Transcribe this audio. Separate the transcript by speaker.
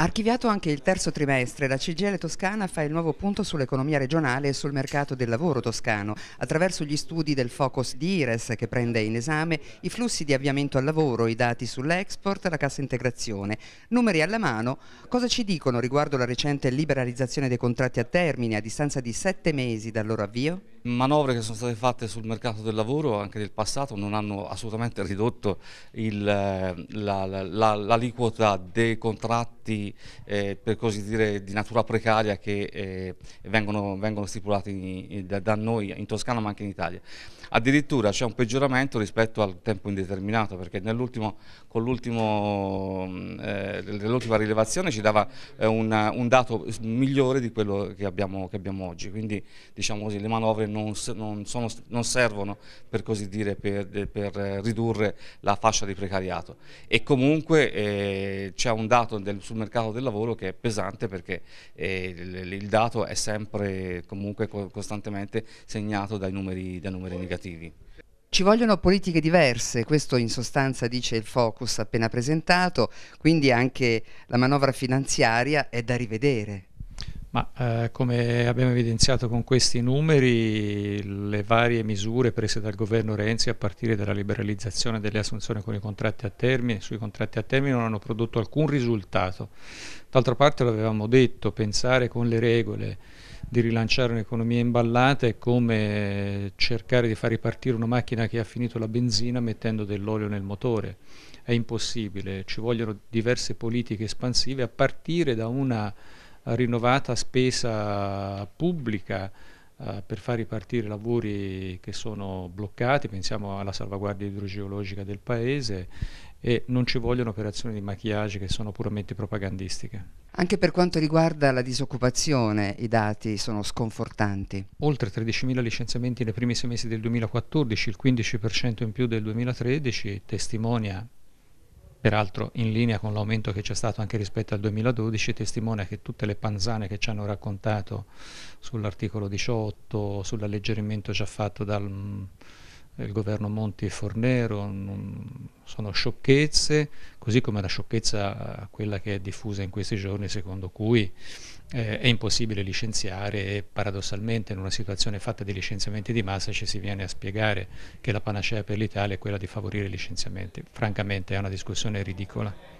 Speaker 1: Archiviato anche il terzo trimestre, la CGL Toscana fa il nuovo punto sull'economia regionale e sul mercato del lavoro toscano, attraverso gli studi del Focus di IRES che prende in esame i flussi di avviamento al lavoro, i dati sull'export, la cassa integrazione. Numeri alla mano, cosa ci dicono riguardo la recente liberalizzazione dei contratti a termine a distanza di sette mesi dal loro avvio?
Speaker 2: manovre che sono state fatte sul mercato del lavoro anche nel passato non hanno assolutamente ridotto l'aliquota eh, la, la, dei contratti eh, per così dire di natura precaria che eh, vengono, vengono, stipulati in, da, da, noi in Toscana ma anche in Italia. Addirittura c'è un peggioramento rispetto al tempo indeterminato perché con l'ultima eh, rilevazione ci dava eh, un, un, dato migliore di quello che abbiamo, che abbiamo oggi, quindi diciamo così le manovre non non, non, sono, non servono per così dire per, per, eh, ridurre la fascia di precariato e comunque eh, c'è un dato del, sul mercato del lavoro che è pesante perché eh, il, il, dato è sempre comunque costantemente segnato dai numeri, dai numeri negativi.
Speaker 1: Ci vogliono politiche diverse, questo in sostanza dice il focus appena presentato, quindi anche la manovra finanziaria è da rivedere.
Speaker 3: Ma eh, come abbiamo evidenziato con questi numeri, le varie misure prese dal governo Renzi a partire dalla liberalizzazione delle assunzioni con i contratti a termine, sui contratti a termine non hanno prodotto alcun risultato. D'altra parte l'avevamo detto, pensare con le regole di rilanciare un'economia imballata è come cercare di far ripartire una macchina che ha finito la benzina mettendo dell'olio nel motore. È impossibile, ci vogliono diverse politiche espansive a partire da una rinnovata spesa pubblica eh, per far ripartire lavori che sono bloccati, pensiamo alla salvaguardia idrogeologica del paese e non ci vogliono operazioni di maquillage che sono puramente propagandistiche.
Speaker 1: Anche per quanto riguarda la disoccupazione i dati sono sconfortanti.
Speaker 3: Oltre 13.000 licenziamenti nei primi sei mesi del 2014, il 15% in più del 2013, testimonia peraltro in linea con l'aumento che c'è stato anche rispetto al 2012, testimonia che tutte le panzane che ci hanno raccontato sull'articolo 18, sull'alleggerimento già fatto dal il governo Monti e Fornero, non, sono sciocchezze, così come la sciocchezza quella che è diffusa in questi giorni secondo cui eh, è impossibile licenziare e paradossalmente in una situazione fatta di licenziamenti di massa ci si viene a spiegare che la panacea per l'Italia è quella di favorire i licenziamenti. Francamente è una discussione ridicola.